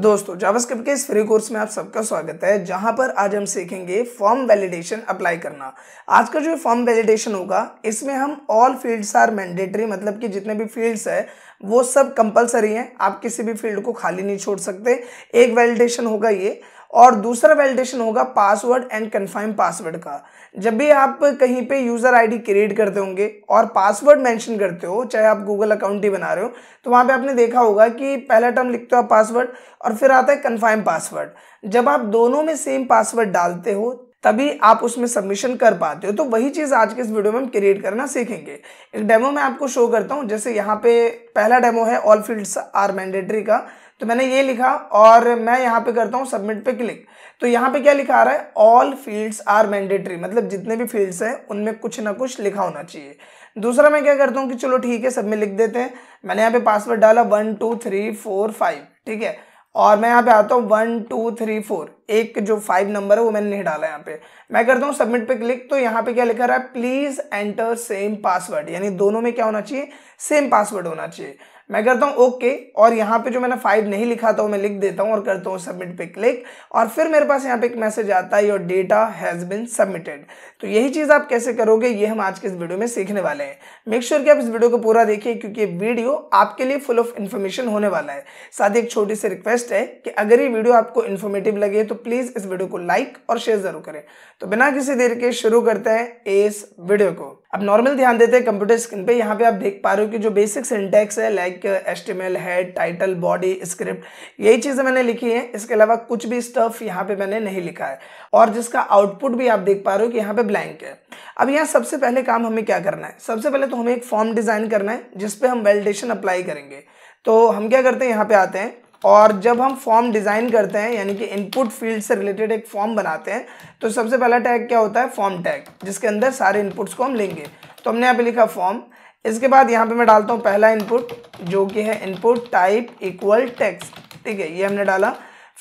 दोस्तों जावास्क्रिप्ट के इस फ्री कोर्स में आप सबका स्वागत है जहां पर आज हम सीखेंगे फॉर्म वैलिडेशन अप्लाई करना आज का जो फॉर्म वैलिडेशन होगा इसमें हम ऑल फील्ड्स आर मैंडेटरी मतलब कि जितने भी फील्ड्स है वो सब कंपलसरी हैं आप किसी भी फील्ड को खाली नहीं छोड़ सकते एक वैलिडेशन होगा ये और दूसरा वैलिडेशन होगा पासवर्ड एंड कन्फर्म पासवर्ड का जब भी आप कहीं पे यूज़र आईडी क्रिएट करते होंगे और पासवर्ड मेंशन करते हो चाहे आप गूगल अकाउंट ही बना रहे हो तो वहाँ पे आपने देखा होगा कि पहला टर्म लिखते हो आप पासवर्ड और फिर आता है कन्फर्म पासवर्ड जब आप दोनों में सेम पासवर्ड डालते हो तभी आप उसमें सबमिशन कर पाते हो तो वही चीज़ आज के इस वीडियो में हम क्रिएट करना सीखेंगे एक डेमो मैं आपको शो करता हूँ जैसे यहाँ पे पहला डेमो है ऑल फील्ड्स आर मैंडेटरी का तो मैंने ये लिखा और मैं यहाँ पे करता हूँ सबमिट पे क्लिक तो यहाँ पे क्या लिखा आ रहा है ऑल फील्ड्स आर मैंडेटरी मतलब जितने भी फील्ड्स हैं उनमें कुछ ना कुछ लिखा होना चाहिए दूसरा मैं क्या करता हूँ कि चलो ठीक है सब में लिख देते हैं मैंने यहाँ पे पासवर्ड डाला one two three four five ठीक है और मैं यहाँ पे आता हूँ वन टू थ्री फोर एक जो फाइव नंबर है वो मैंने नहीं डाला यहाँ पे मैं करता हूँ सबमिट पे क्लिक तो यहाँ पे क्या लिखा रहा है प्लीज एंटर सेम पासवर्ड यानी दोनों में क्या होना चाहिए सेम पासवर्ड होना चाहिए मैं करता हूँ ओके और यहाँ पे जो मैंने फाइव नहीं लिखा था वो मैं लिख देता हूँ और करता हूँ सबमिट पे क्लिक और फिर मेरे पास यहाँ पे एक मैसेज आता है your data has been submitted तो यही चीज़ आप कैसे करोगे ये हम आज के इस वीडियो में सीखने वाले हैं मेक श्योर sure कि आप इस वीडियो को पूरा देखिए क्योंकि ये वीडियो आपके लिए फुल ऑफ इन्फॉर्मेशन होने वाला है साथ ही एक छोटी सी रिक्वेस्ट है कि अगर ये वीडियो आपको इन्फॉर्मेटिव लगे तो प्लीज़ इस वीडियो को लाइक और शेयर ज़रूर करें तो बिना किसी देर के शुरू करते हैं इस वीडियो को अब नॉर्मल ध्यान देते हैं कंप्यूटर स्क्रीन पे यहाँ पे आप देख पा रहे हो कि जो बेसिक सिंटेक्स है like HTML head title body script यही चीज़ें मैंने लिखी हैं इसके अलावा कुछ भी स्टफ यहाँ पे मैंने नहीं लिखा है और जिसका आउटपुट भी आप देख पा रहे हो कि यहाँ पे ब्लैंक है अब यहाँ सबसे पहले काम हमें क्या करना है सबसे पहले तो हमें एक फॉर्म डिज़ाइन करना है जिसपे हम वेलिडेशन अप्लाई करेंगे तो हम क्या करते हैं यहाँ पे आते हैं और जब हम फॉर्म डिज़ाइन करते हैं यानी कि इनपुट फील्ड से रिलेटेड एक फॉर्म बनाते हैं तो सबसे पहला टैग क्या होता है फॉर्म टैग जिसके अंदर सारे इनपुट्स को हम लेंगे तो हमने यहाँ पे लिखा फॉर्म इसके बाद यहाँ पे मैं डालता हूँ पहला इनपुट जो कि है इनपुट टाइप इक्वल टेक्स्ट ठीक है ये हमने डाला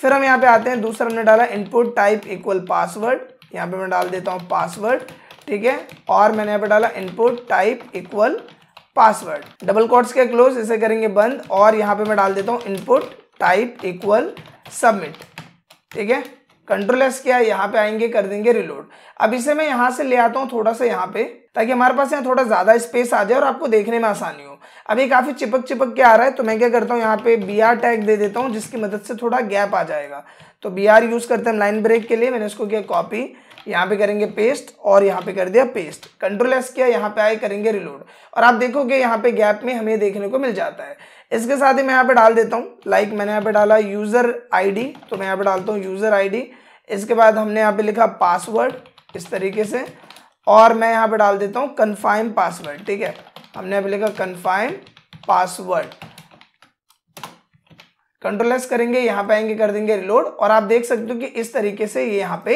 फिर हम यहाँ पे आते हैं दूसरा हमने डाला इनपुट टाइप इक्वल पासवर्ड यहाँ पे मैं डाल देता हूँ पासवर्ड ठीक है और मैंने यहाँ पे डाला input type equal password double quotes के क्लोज इसे करेंगे बंद और यहाँ पे मैं डाल देता हूँ इनपुट टाइप इक्वल सबमिट ठीक है कंट्रोल एस किया यहाँ पे आएंगे कर देंगे रिलोड अब इसे मैं यहाँ से ले आता हूँ थोड़ा सा यहाँ पे ताकि हमारे पास यहाँ थोड़ा ज़्यादा स्पेस आ जाए और आपको देखने में आसानी हो अब ये काफ़ी चिपक चिपक के आ रहा है तो मैं क्या करता हूँ यहाँ पे बी आर टैग दे देता हूँ जिसकी मदद से थोड़ा गैप आ जाएगा तो बी आर यूज़ करते हैं लाइन ब्रेक के लिए मैंने इसको किया कॉपी यहाँ पे करेंगे पेस्ट और यहाँ पे कर दिया पेस्ट कंट्रोल एस किया यहाँ पे आए करेंगे रिलोड और आप देखोगे यहाँ पे गैप में हमें देखने को मिल जाता है इसके साथ ही मैं यहाँ पे डाल देता हूँ लाइक like मैंने यहाँ पे डाला यूज़र आईडी तो मैं यहाँ पे डालता हूँ यूज़र आईडी इसके बाद हमने यहाँ पे लिखा पासवर्ड इस तरीके से और मैं यहाँ पे डाल देता हूँ कन्फर्म पासवर्ड ठीक है हमने यहाँ पे लिखा कन्फर्म पासवर्ड कंट्रोल एस करेंगे यहाँ पे आएंगे कर देंगे रिलोड और आप देख सकते हो कि इस तरीके से ये यहाँ पे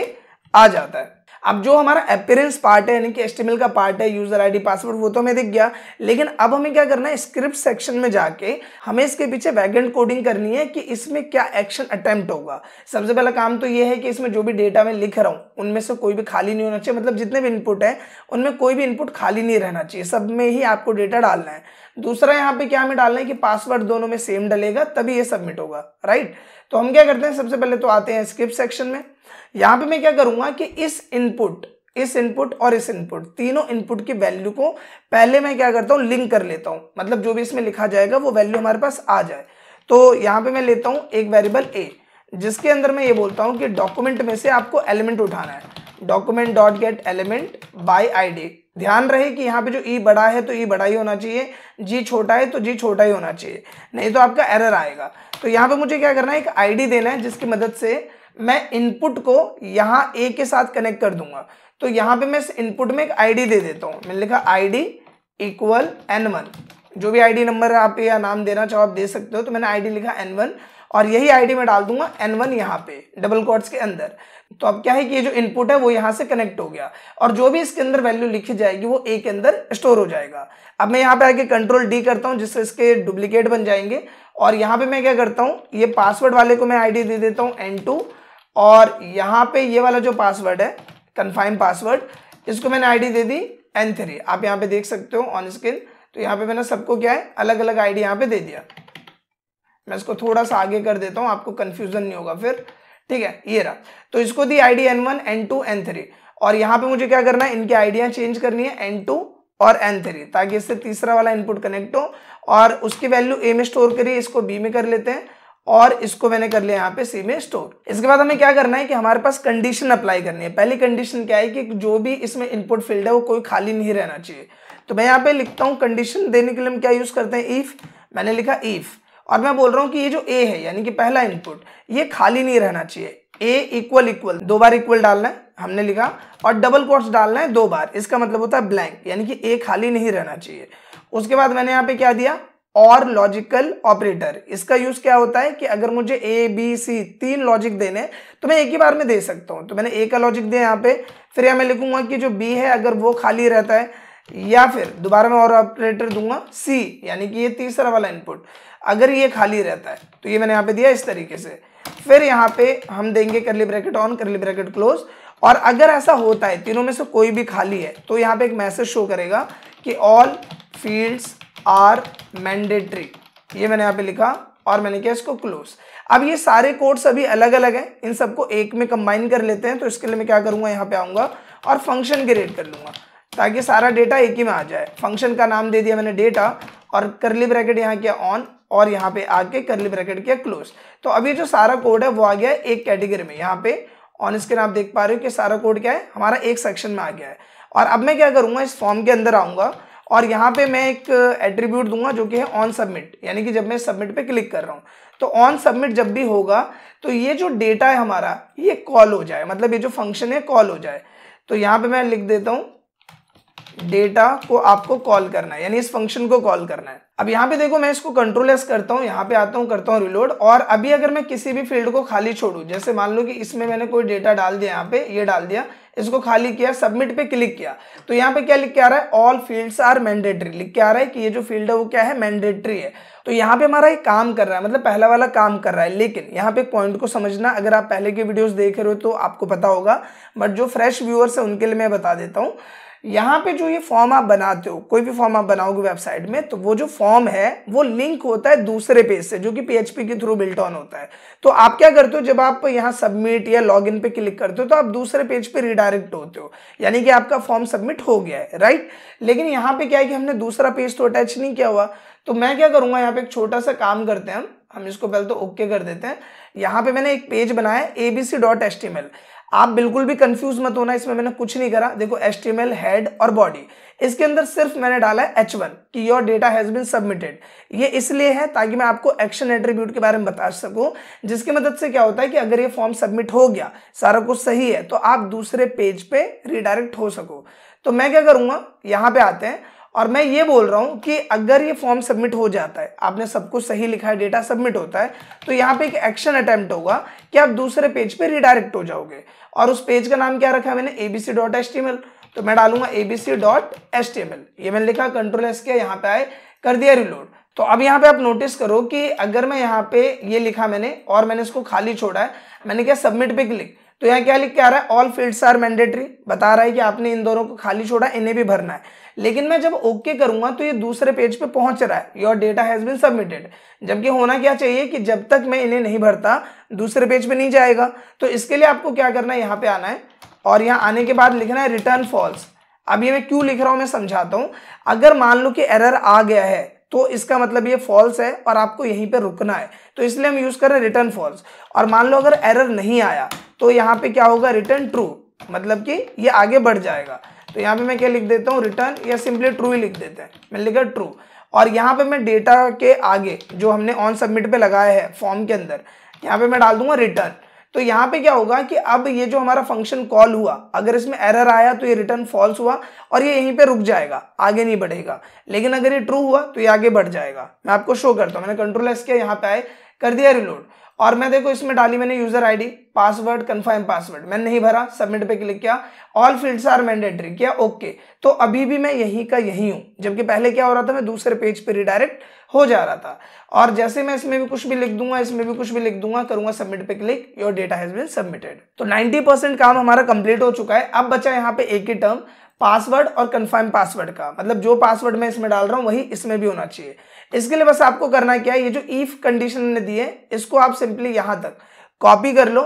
आ जाता है अब जो हमारा अपेरेंस पार्ट है यानी कि एस्टिमेल का पार्ट है यूजर आईडी पासवर्ड वो तो हमें दिख गया लेकिन अब हमें क्या करना है स्क्रिप्ट सेक्शन में जाके हमें इसके पीछे वैगेंट कोडिंग करनी है कि इसमें क्या एक्शन अटेम्प्ट होगा सबसे पहला काम तो ये है कि इसमें जो भी डेटा मैं लिख रहा हूँ उनमें से कोई भी खाली नहीं होना चाहिए मतलब जितने भी इनपुट हैं उनमें कोई भी इनपुट खाली नहीं रहना चाहिए सब में ही आपको डेटा डालना है दूसरा यहाँ पे क्या हमें डालना है कि पासवर्ड दोनों में सेम डलेगा तभी ये सबमिट होगा राइट तो हम क्या करते हैं सबसे पहले तो आते हैं स्क्रिप्ट सेक्शन में यहां पे मैं क्या करूंगा कि इस इनपुट इस इनपुट और इस इनपुट तीनों इनपुट की वैल्यू को पहले मैं क्या करता हूं लिंक कर लेता हूं मतलब जो भी इसमें लिखा जाएगा वो वैल्यू हमारे पास आ जाए तो यहां पे मैं लेता हूं एक वेरिएबल ए जिसके अंदर मैं ये बोलता हूं कि डॉक्यूमेंट में से आपको एलिमेंट उठाना है document dot get element by I ध्यान रहे कि यहाँ पे जो ई e बड़ा है तो ई e बड़ा ही होना चाहिए जी छोटा है तो जी छोटा ही होना चाहिए नहीं तो आपका एरर आएगा तो यहाँ पे मुझे क्या करना है एक आईडी देना है जिसकी मदद से मैं इनपुट को यहाँ ए के साथ कनेक्ट कर दूंगा तो यहाँ पे मैं इस इनपुट में एक आईडी दे देता हूँ मैंने लिखा आईडी इक्वल एन वन जो भी आईडी नंबर आप या नाम देना चाहो आप दे सकते हो तो मैंने आईडी लिखा एन वन और यही आईडी मैं डाल दूंगा एन वन यहाँ पे डबल कोट्स के अंदर तो अब क्या है कि ये जो इनपुट है वो यहाँ से कनेक्ट हो गया और जो भी इसके अंदर वैल्यू लिखी जाएगी वो ए के अंदर स्टोर हो जाएगा अब मैं यहाँ पे आके कंट्रोल डी करता हूँ जिससे इसके डुप्लीकेट बन जाएंगे और यहाँ पे मैं क्या करता हूँ ये पासवर्ड वाले को मैं आईडी दे देता हूँ एन टू और यहाँ पे ये वाला जो पासवर्ड है कन्फाइन पासवर्ड इसको मैंने आईडी दे दी एन थ्री आप यहाँ पे देख सकते हो ऑन स्क्रीन तो यहाँ पे मैंने सबको क्या है अलग अलग आईडी यहाँ पे दे दिया मैं इसको थोड़ा सा आगे कर देता हूं आपको कंफ्यूजन नहीं होगा फिर ठीक है ये रहा तो इसको दी I D N one N two N three और यहां पे मुझे क्या करना है इनकी आइडिया चेंज करनी है एन टू और एन थ्री ताकि इससे तीसरा वाला इनपुट कनेक्ट हो और उसकी वैल्यू ए में स्टोर करिए इसको बी में कर लेते हैं और इसको मैंने कर लिया यहाँ पे सी में स्टोर इसके बाद हमें क्या करना है कि हमारे पास कंडीशन अप्लाई करनी है पहली कंडीशन क्या है कि जो भी इसमें इनपुट फील्ड है वो कोई खाली नहीं रहना चाहिए तो मैं यहाँ पे लिखता हूँ कंडीशन देने के लिए हम क्या यूज़ करते हैं इफ मैंने लिखा इफ और मैं बोल रहा हूँ कि ये जो ए है यानी कि पहला इनपुट ये खाली नहीं रहना चाहिए ए इक्वल इक्वल दो बार इक्वल डालना है हमने लिखा और डबल कोर्स डालना है दो बार इसका मतलब होता है ब्लैंक यानी कि ए खाली नहीं रहना चाहिए उसके बाद मैंने यहाँ पे क्या दिया और लॉजिकल ऑपरेटर इसका यूज क्या होता है कि अगर मुझे ए बी सी तीन लॉजिक देने तो मैं एक ही बार में दे सकता हूँ तो मैंने ए का लॉजिक दिया यहाँ पे फिर यहां मैं लिखूंगा कि जो बी है अगर वो खाली रहता है या फिर दोबारा मैं और ऑपरेटर दूंगा सी यानी कि ये तीसरा वाला इनपुट अगर ये खाली रहता है तो ये मैंने यहाँ पे दिया इस तरीके से फिर यहाँ पे हम देंगे curly bracket on curly bracket close और अगर ऐसा होता है तीनों में से कोई भी खाली है तो यहाँ पे एक मैसेज शो करेगा कि ऑल फील्ड्स आर मैंडेटरी ये मैंने यहाँ पे लिखा और मैंने किया इसको क्लोज अब ये सारे कोड्स अभी अलग अलग हैं इन सबको एक में कंबाइन कर लेते हैं तो इसके लिए मैं क्या करूँगा यहाँ पे आऊँगा और फंक्शन क्रिएट कर लूँगा ताकि सारा डेटा एक ही में आ जाए फंक्शन का नाम दे दिया मैंने डेटा और करली ब्रैकेट यहाँ किया ऑन और यहाँ पे आके करली ब्रैकेट किया क्लोज तो अभी जो सारा कोड है वो आ गया एक कैटेगरी में यहाँ पे ऑन स्क्रीन आप देख पा रहे हो कि सारा कोड क्या है हमारा एक सेक्शन में आ गया है और अब मैं क्या करूँगा इस फॉर्म के अंदर आऊँगा और यहाँ पे मैं एक एट्रीब्यूट दूंगा जो कि है ऑन सबमिट यानी कि जब मैं सबमिट पे क्लिक कर रहा हूँ तो ऑन सबमिट जब भी होगा तो ये जो डेटा है हमारा ये कॉल हो जाए मतलब ये जो फंक्शन है कॉल हो जाए तो यहाँ पे मैं लिख देता हूँ डेटा को आपको कॉल करना है यानी इस फंक्शन को कॉल करना है अब यहाँ पे देखो मैं इसको कंट्रोल एस करता हूँ यहाँ पे आता हूँ करता हूँ रिलोड और अभी अगर मैं किसी भी फील्ड को खाली छोड़ू जैसे मान लो कि इसमें मैंने कोई डेटा डाल दिया यहाँ पे ये डाल दिया इसको खाली किया सबमिट पे क्लिक किया तो यहाँ पे क्या लिख के आ रहा है ऑल फील्ड्स आर मैंडेटरी लिख के आ रहा है कि ये जो फील्ड है वो क्या है मैंडेटरी है तो यहाँ पे हमारा ये काम कर रहा है मतलब पहला वाला काम कर रहा है लेकिन यहाँ पे पॉइंट को समझना अगर आप पहले के वीडियोस देख रहे हो तो आपको पता होगा बट जो फ्रेश व्यूअर्स है उनके लिए मैं बता देता हूँ यहाँ पे जो ये फॉर्म आप बनाते हो कोई भी फॉर्म आप बनाओगे वेबसाइट में तो वो जो फॉर्म है वो लिंक होता है दूसरे पेज से जो कि पीएचपी के थ्रू बिल्ट ऑन होता है तो आप क्या करते हो जब आप यहाँ सबमिट या लॉग इन पे क्लिक करते हो तो आप दूसरे पेज पे रिडायरेक्ट होते हो यानी कि आपका फॉर्म सबमिट हो गया है राइट लेकिन यहाँ पे क्या है कि हमने दूसरा पेज तो अटैच नहीं किया हुआ तो मैं क्या करूंगा यहाँ पे एक छोटा सा काम करते हैं हम हम इसको पहले तो ओके कर देते हैं यहाँ पे मैंने एक पेज बनाया ABC dot S T M L आप बिल्कुल भी कंफ्यूज मत होना इसमें मैंने कुछ नहीं करा देखो एस हेड और बॉडी इसके अंदर सिर्फ मैंने डाला है एच वन कि your data has been submitted ये इसलिए है ताकि मैं आपको एक्शन एट्रीब्यूट के बारे में बता सकूं जिसकी मदद से क्या होता है कि अगर ये फॉर्म सबमिट हो गया सारा कुछ सही है तो आप दूसरे पेज पे रिडायरेक्ट हो सको तो मैं क्या करूंगा यहाँ पे आते हैं और मैं ये बोल रहा हूँ कि अगर ये फॉर्म सबमिट हो जाता है आपने सब कुछ सही लिखा है डेटा सबमिट होता है तो यहाँ पे एक एक्शन अटैम्प्ट होगा कि आप दूसरे पेज पे रिडायरेक्ट हो जाओगे और उस पेज का नाम क्या रखा है मैंने C dot S T M L तो मैं डालूंगा C dot S T M L ये मैंने लिखा कंट्रोल एस किया यहाँ पे आए कर दिया रिलोड तो अब यहाँ पे आप नोटिस करो कि अगर मैं यहाँ पे ये लिखा मैंने और मैंने इसको खाली छोड़ा है मैंने क्या सबमिट पे क्लिक तो यहाँ क्या लिख के आ रहा है ऑल फील्ड्स आर मैंडेटरी बता रहा है कि आपने इन दोनों को खाली छोड़ा इन्हें भी भरना है लेकिन मैं जब ओके okay करूंगा तो ये दूसरे पेज पे पहुंच रहा है your data has been submitted जबकि होना क्या चाहिए कि जब तक मैं इन्हें नहीं भरता दूसरे पेज पे नहीं जाएगा तो इसके लिए आपको क्या करना है यहाँ पे आना है और यहाँ आने के बाद लिखना है रिटर्न फॉल्स अब ये मैं क्यों लिख रहा हूँ मैं समझाता हूँ अगर मान लो कि एरर आ गया है तो इसका मतलब ये फॉल्स है और आपको यहीं पे रुकना है तो इसलिए हम यूज़ कर रहे हैं रिटर्न फॉल्स और मान लो अगर एरर नहीं आया तो यहाँ पे क्या होगा रिटर्न ट्रू मतलब कि ये आगे बढ़ जाएगा तो यहाँ पे मैं क्या लिख देता हूँ रिटर्न या सिंपली ट्रू ही लिख देते हैं मैं लिखा ट्रू और यहाँ पे मैं डेटा के आगे जो हमने ऑन सबमिट पे लगाया है फॉर्म के अंदर यहाँ पे मैं डाल दूंगा रिटर्न तो यहाँ पे क्या होगा कि अब ये जो हमारा फंक्शन कॉल हुआ अगर इसमें एरर आया तो ये रिटर्न फॉल्स हुआ और ये यहीं पे रुक जाएगा आगे नहीं बढ़ेगा लेकिन अगर ये ट्रू हुआ तो ये आगे बढ़ जाएगा मैं आपको शो करता हूं मैंने कंट्रोल एस किया यहाँ पे आए कर दिया रिलोड और मैं देखो इसमें डाली मैंने user ID password confirm password मैंने नहीं भरा सबमिट पे क्लिक किया ऑल फील्ड्स आर मैंडेटरी किया ओके तो अभी भी मैं यहीं का यहीं हूं जबकि पहले क्या हो रहा था मैं दूसरे पेज पे रिडायरेक्ट हो जा रहा था और जैसे मैं इसमें भी कुछ भी लिख दूंगा इसमें भी कुछ भी लिख दूंगा करूंगा सबमिट पे click your data has been submitted तो 90 परसेंट काम हमारा कंप्लीट हो चुका है अब बचा यहाँ पे एक ही टर्म पासवर्ड और कंफर्म पासवर्ड का मतलब जो पासवर्ड मैं इसमें डाल रहा हूँ वही इसमें भी होना चाहिए इसके लिए बस आपको करना क्या है ये जो ईफ कंडीशन ने दी है इसको आप सिंपली यहाँ तक कॉपी कर लो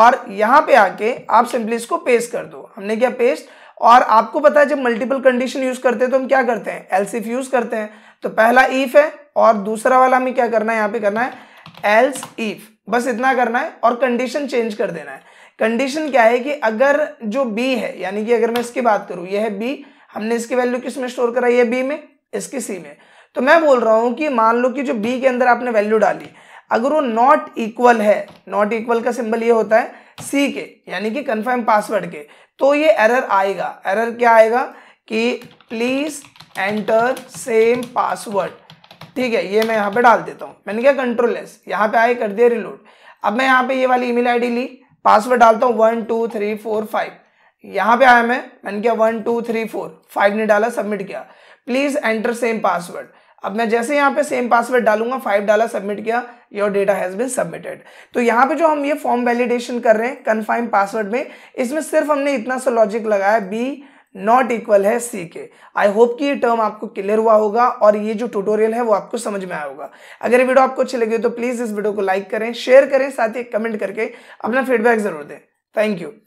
और यहाँ पे आके आप सिंपली इसको पेस्ट कर दो हमने क्या पेस्ट और आपको पता है जब मल्टीपल कंडीशन यूज करते हैं तो हम क्या करते हैं एल्सिफ यूज करते हैं तो पहला ईफ है और दूसरा वाला हमें क्या करना है यहाँ पे करना है एल्स ईफ बस इतना करना है और कंडीशन चेंज कर देना है कंडीशन क्या है कि अगर जो बी है यानी कि अगर मैं इसकी बात करूँ यह है बी हमने इसकी वैल्यू किस में स्टोर कराई है बी में इसकी सी में तो मैं बोल रहा हूँ कि मान लो कि जो बी के अंदर आपने वैल्यू डाली अगर वो नॉट इक्वल है नॉट इक्वल का सिंबल ये होता है सी के यानी कि कन्फर्म पासवर्ड के तो ये एरर आएगा एरर क्या आएगा कि प्लीज एंटर सेम पासवर्ड ठीक है ये मैं यहाँ पे डाल देता हूँ मैंने क्या कंट्रोल एस यहाँ पे आए कर दिया रिलोड अब मैं यहाँ पे ये वाली ईमेल आईडी ली पासवर्ड डालता हूँ one two three four five यहाँ पे आया मैं मैंने क्या one two three four five ने डाला सबमिट किया प्लीज एंटर सेम पासवर्ड अब मैं जैसे यहाँ पे सेम पासवर्ड डालूंगा फाइव डाला सबमिट किया your data has been submitted तो यहाँ पे जो हम ये फॉर्म वैलिडेशन कर रहे हैं कन्फर्म पासवर्ड में इसमें सिर्फ हमने इतना सा लॉजिक लगाया बी नॉट इक्वल है सी के आई होप कि ये टर्म आपको क्लियर हुआ होगा और ये जो ट्यूटोरियल है वो आपको समझ में आया होगा अगर ये वीडियो आपको अच्छी लगी तो प्लीज़ इस वीडियो को लाइक करें शेयर करें साथ ही कमेंट करके अपना फीडबैक जरूर दें थैंक यू